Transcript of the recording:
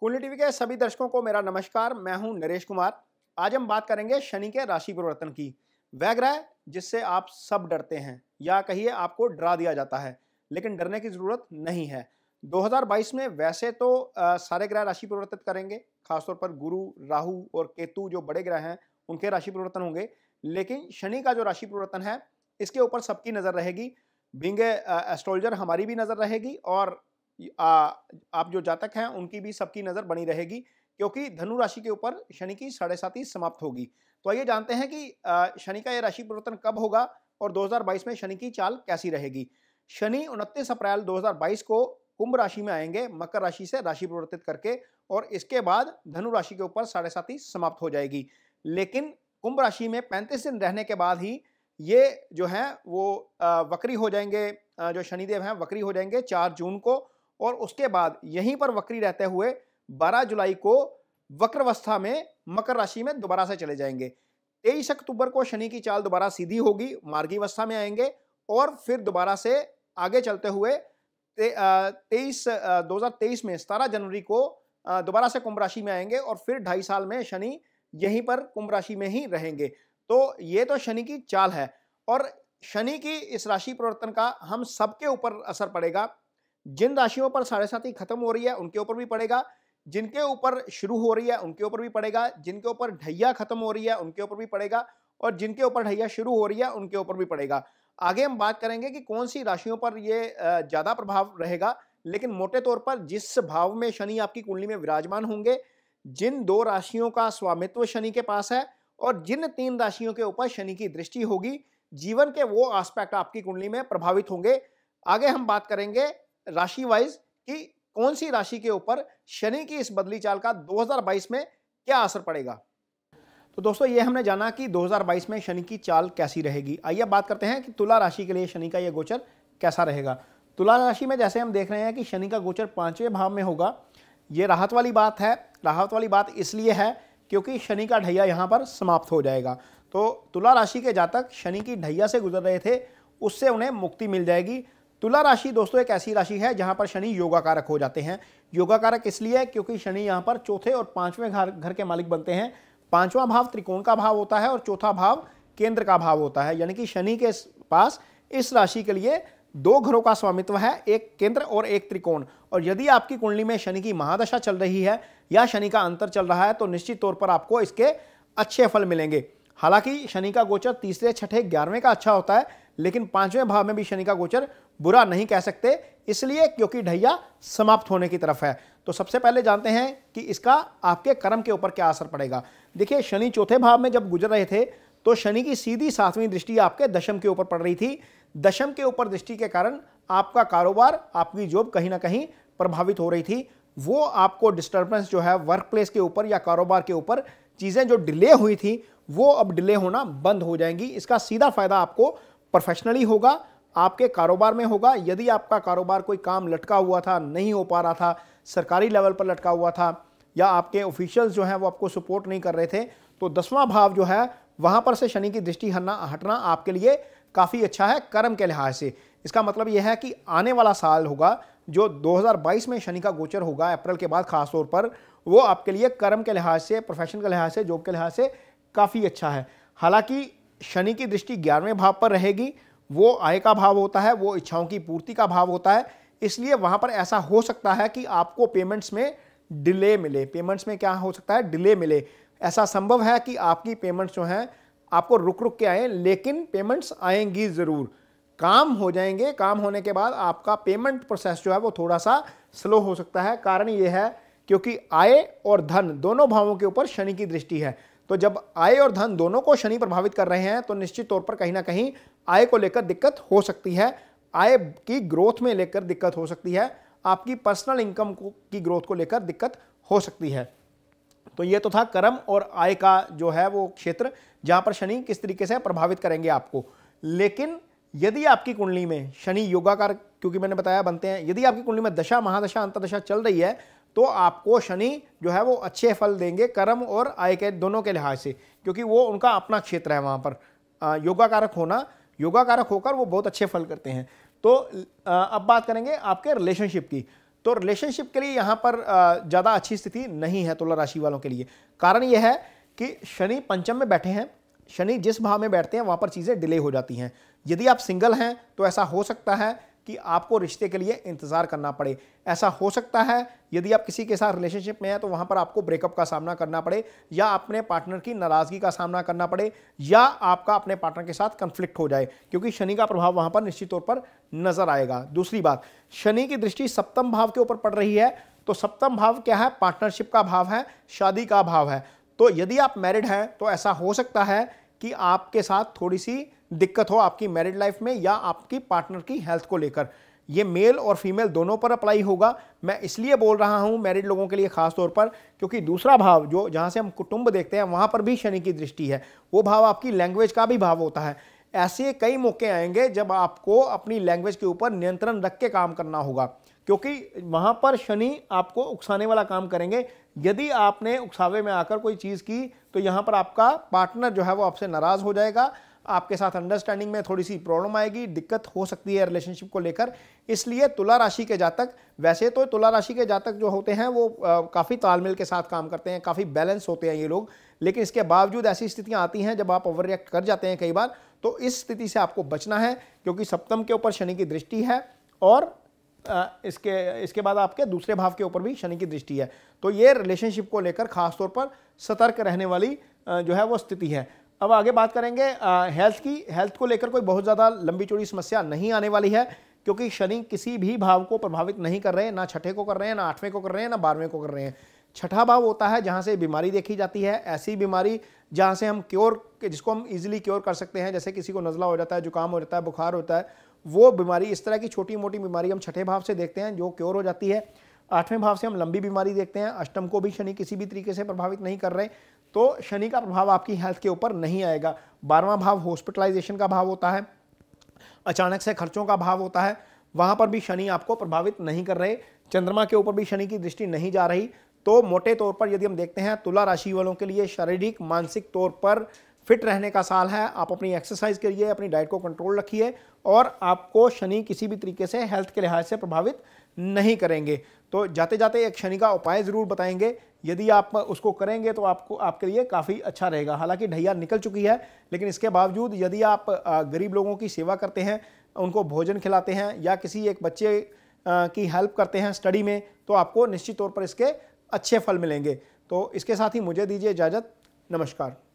कुंडली टीवी के सभी दर्शकों को मेरा नमस्कार मैं हूं नरेश कुमार आज हम बात करेंगे शनि के राशि परिवर्तन की वह ग्रह जिससे आप सब डरते हैं या कहिए आपको डरा दिया जाता है लेकिन डरने की ज़रूरत नहीं है 2022 में वैसे तो आ, सारे ग्रह राशि परिवर्तित करेंगे खासतौर पर गुरु राहु और केतु जो बड़े ग्रह हैं उनके राशि परिवर्तन होंगे लेकिन शनि का जो राशि परिवर्तन है इसके ऊपर सबकी नज़र रहेगी बिंग एस्ट्रोलॉजर हमारी भी नज़र रहेगी और आ, आप जो जातक हैं उनकी भी सबकी नज़र बनी रहेगी क्योंकि धनु राशि के ऊपर शनि की साढ़े साथी समाप्त होगी तो आइए जानते हैं कि शनि का यह राशि परिवर्तन कब होगा और 2022 में शनि की चाल कैसी रहेगी शनि उनतीस अप्रैल 2022 को कुंभ राशि में आएंगे मकर राशि से राशि परिवर्तित करके और इसके बाद धनु राशि के ऊपर साढ़े साथी समाप्त हो जाएगी लेकिन कुंभ राशि में पैंतीस दिन रहने के बाद ही ये जो हैं वो वक्री हो जाएंगे जो शनिदेव हैं वक्री हो जाएंगे चार जून को और उसके बाद यहीं पर वक्री रहते हुए 12 जुलाई को वक्रवस्था में मकर राशि में दोबारा से चले जाएंगे तेईस अक्टूबर को शनि की चाल दोबारा सीधी होगी मार्गीवस्था में आएंगे और फिर दोबारा से आगे चलते हुए तेईस दो में सतारह जनवरी को दोबारा से कुंभ राशि में आएंगे और फिर ढाई साल में शनि यहीं पर कुंभ राशि में ही रहेंगे तो ये तो शनि की चाल है और शनि की इस राशि परिवर्तन का हम सबके ऊपर असर पड़ेगा जिन राशियों पर साढ़े साथी खत्म हो रही है उनके ऊपर भी पड़ेगा जिनके ऊपर शुरू हो रही है उनके ऊपर भी पड़ेगा जिनके ऊपर ढैया खत्म हो रही है उनके ऊपर भी पड़ेगा और जिनके ऊपर ढैया शुरू हो रही है उनके ऊपर भी पड़ेगा आगे हम बात करेंगे कि कौन सी राशियों पर ये ज़्यादा प्रभाव रहेगा लेकिन मोटे तौर पर जिस भाव में शनि आपकी कुंडली में विराजमान होंगे जिन दो राशियों का स्वामित्व शनि के पास है और जिन तीन राशियों के ऊपर शनि की दृष्टि होगी जीवन के वो आस्पेक्ट आपकी कुंडली में प्रभावित होंगे आगे हम बात करेंगे राशि वाइज कि कौन सी राशि के ऊपर शनि की इस बदली चाल का 2022 में क्या असर पड़ेगा तो दोस्तों ये हमने जाना कि 2022 में शनि की चाल कैसी रहेगी आइए बात करते हैं कि तुला राशि के लिए शनि का यह गोचर कैसा रहेगा तुला राशि में जैसे हम देख रहे हैं कि शनि का गोचर पांचवें भाव में होगा ये राहत वाली बात है राहत वाली बात इसलिए है क्योंकि शनि का ढैया यहाँ पर समाप्त हो जाएगा तो तुला राशि के जातक शनि की ढैया से गुजर रहे थे उससे उन्हें मुक्ति मिल जाएगी तुला राशि दोस्तों एक ऐसी राशि है जहां पर शनि योगा कारक हो जाते हैं योगा कारक इसलिए क्योंकि शनि यहाँ पर चौथे और पांचवें घर घर के मालिक बनते हैं पांचवा भाव त्रिकोण का भाव होता है और चौथा भाव केंद्र का भाव होता है यानी कि शनि के पास इस राशि के लिए दो घरों का स्वामित्व है एक केंद्र और एक त्रिकोण और यदि आपकी कुंडली में शनि की महादशा चल रही है या शनि का अंतर चल रहा है तो निश्चित तौर पर आपको इसके अच्छे फल मिलेंगे हालांकि शनि का गोचर तीसरे छठे ग्यारहवें का अच्छा होता है लेकिन पांचवें भाव में भी शनि का गोचर बुरा नहीं कह सकते इसलिए क्योंकि ढैया समाप्त होने की तरफ है तो सबसे पहले जानते हैं कि इसका आपके कर्म के ऊपर क्या असर पड़ेगा देखिए शनि चौथे भाव में जब गुजर रहे थे तो शनि की सीधी सातवीं दृष्टि आपके दशम के ऊपर पड़ रही थी दशम के ऊपर दृष्टि के कारण आपका कारोबार आपकी जॉब कहीं ना कहीं प्रभावित हो रही थी वो आपको डिस्टर्बेंस जो है वर्क प्लेस के ऊपर या कारोबार के ऊपर चीज़ें जो डिले हुई थी वो अब डिले होना बंद हो जाएंगी इसका सीधा फायदा आपको प्रोफेशनली होगा आपके कारोबार में होगा यदि आपका कारोबार कोई काम लटका हुआ था नहीं हो पा रहा था सरकारी लेवल पर लटका हुआ था या आपके ऑफिशियल्स जो हैं वो आपको सपोर्ट नहीं कर रहे थे तो दसवां भाव जो है वहाँ पर से शनि की दृष्टि हटना हटना आपके लिए काफ़ी अच्छा है कर्म के लिहाज से इसका मतलब यह है कि आने वाला साल होगा जो 2022 में शनि का गोचर होगा अप्रैल के बाद खासतौर पर वो आपके लिए कर्म के लिहाज से प्रोफेशन के लिहाज से जॉब के लिहाज से काफ़ी अच्छा है हालांकि शनि की दृष्टि ग्यारहवें भाव पर रहेगी वो आय का भाव होता है वो इच्छाओं की पूर्ति का भाव होता है इसलिए वहाँ पर ऐसा हो सकता है कि आपको पेमेंट्स में डिले मिले पेमेंट्स में क्या हो सकता है डिले मिले ऐसा संभव है कि आपकी पेमेंट्स जो हैं आपको रुक रुक के आए लेकिन पेमेंट्स आएंगी ज़रूर काम हो जाएंगे काम होने के बाद आपका पेमेंट प्रोसेस जो है वो थोड़ा सा स्लो हो सकता है कारण ये है क्योंकि आय और धन दोनों भावों के ऊपर शनि की दृष्टि है तो जब आय और धन दोनों को शनि प्रभावित कर रहे हैं तो निश्चित तौर पर कहीं ना कहीं आय को लेकर दिक्कत हो सकती है आय की ग्रोथ में लेकर दिक्कत हो सकती है आपकी पर्सनल इनकम की ग्रोथ को लेकर दिक्कत हो सकती है तो ये तो था कर्म और आय का जो है वो क्षेत्र जहाँ पर शनि किस तरीके से प्रभावित करेंगे आपको लेकिन यदि आपकी कुंडली में शनि योगाकार क्योंकि मैंने बताया बनते हैं यदि आपकी कुंडली में दशा महादशा अंतदशा चल रही है तो आपको शनि जो है वो अच्छे फल देंगे कर्म और आय के दोनों के लिहाज से क्योंकि वो उनका अपना क्षेत्र है वहाँ पर योगा कारक होना योगा कारक होकर वो बहुत अच्छे फल करते हैं तो अब बात करेंगे आपके रिलेशनशिप की तो रिलेशनशिप के लिए यहाँ पर ज़्यादा अच्छी स्थिति नहीं है तुला राशि वालों के लिए कारण यह है कि शनि पंचम में बैठे हैं शनि जिस भाव में बैठते हैं वहाँ पर चीज़ें डिले हो जाती हैं यदि आप सिंगल हैं तो ऐसा हो सकता है कि आपको रिश्ते के लिए इंतज़ार करना पड़े ऐसा हो सकता है यदि आप किसी के साथ रिलेशनशिप में हैं तो वहाँ पर आपको ब्रेकअप का सामना करना पड़े या अपने पार्टनर की नाराज़गी का सामना करना पड़े या आपका अपने पार्टनर के साथ कन्फ्लिक्ट हो जाए क्योंकि शनि का प्रभाव वहाँ पर निश्चित तौर पर नज़र आएगा दूसरी बात शनि की दृष्टि सप्तम भाव के ऊपर पड़ रही है तो सप्तम भाव क्या है पार्टनरशिप का भाव है शादी का भाव है तो यदि आप मैरिड हैं तो ऐसा हो सकता है कि आपके साथ थोड़ी सी दिक्कत हो आपकी मैरिड लाइफ में या आपकी पार्टनर की हेल्थ को लेकर ये मेल और फीमेल दोनों पर अप्लाई होगा मैं इसलिए बोल रहा हूँ मैरिड लोगों के लिए खास तौर पर क्योंकि दूसरा भाव जो जहाँ से हम कुटुंब देखते हैं वहाँ पर भी शनि की दृष्टि है वो भाव आपकी लैंग्वेज का भी भाव होता है ऐसे कई मौके आएंगे जब आपको अपनी लैंग्वेज के ऊपर नियंत्रण रख के काम करना होगा क्योंकि वहाँ पर शनि आपको उकसाने वाला काम करेंगे यदि आपने उकसावे में आकर कोई चीज़ की तो यहाँ पर आपका पार्टनर जो है वो आपसे नाराज़ हो जाएगा आपके साथ अंडरस्टैंडिंग में थोड़ी सी प्रॉब्लम आएगी दिक्कत हो सकती है रिलेशनशिप को लेकर इसलिए तुला राशि के जातक वैसे तो तुला राशि के जातक जो होते हैं वो काफ़ी तालमेल के साथ काम करते हैं काफ़ी बैलेंस होते हैं ये लोग लेकिन इसके बावजूद ऐसी स्थितियाँ आती हैं जब आप ओवर रिएक्ट कर जाते हैं कई बार तो इस स्थिति से आपको बचना है क्योंकि सप्तम के ऊपर शनि की दृष्टि है और इसके इसके बाद आपके दूसरे भाव के ऊपर भी शनि की दृष्टि है तो ये रिलेशनशिप को लेकर खासतौर पर सतर्क रहने वाली जो है वो स्थिति है अब आगे बात करेंगे हेल्थ की हेल्थ को लेकर कोई बहुत ज़्यादा लंबी चौड़ी समस्या नहीं आने वाली है क्योंकि शनि किसी भी भाव को प्रभावित नहीं कर रहे हैं ना छठे को कर रहे हैं ना आठवें को कर रहे हैं ना बारहवें को कर रहे हैं छठा भाव होता है जहाँ से बीमारी देखी जाती है ऐसी बीमारी जहाँ से हम क्योर जिसको हम इजीली क्योर कर सकते हैं जैसे किसी को नज़ला हो जाता है जुकाम हो जाता है बुखार होता है वो बीमारी इस तरह की छोटी मोटी बीमारी हम छठे भाव से देखते हैं जो क्योर हो जाती है आठवें भाव से हम लंबी बीमारी देखते हैं अष्टम को भी शनि किसी भी तरीके से प्रभावित नहीं कर रहे तो शनि का प्रभाव आपकी हेल्थ के ऊपर नहीं आएगा बारहवां भाव हॉस्पिटलाइजेशन का भाव होता है अचानक से खर्चों का भाव होता है वहां पर भी शनि आपको प्रभावित नहीं कर रहे चंद्रमा के ऊपर भी शनि की दृष्टि नहीं जा रही तो मोटे तौर पर यदि हम देखते हैं तुला राशि वालों के लिए शारीरिक मानसिक तौर पर फिट रहने का साल है आप अपनी एक्सरसाइज करिए अपनी डाइट को कंट्रोल रखिए और आपको शनि किसी भी तरीके से हेल्थ के लिहाज से प्रभावित नहीं करेंगे तो जाते जाते एक शनि का उपाय ज़रूर बताएंगे यदि आप उसको करेंगे तो आपको आपके लिए काफ़ी अच्छा रहेगा हालांकि ढैया निकल चुकी है लेकिन इसके बावजूद यदि आप गरीब लोगों की सेवा करते हैं उनको भोजन खिलाते हैं या किसी एक बच्चे की हेल्प करते हैं स्टडी में तो आपको निश्चित तौर पर इसके अच्छे फल मिलेंगे तो इसके साथ ही मुझे दीजिए इजाज़त नमस्कार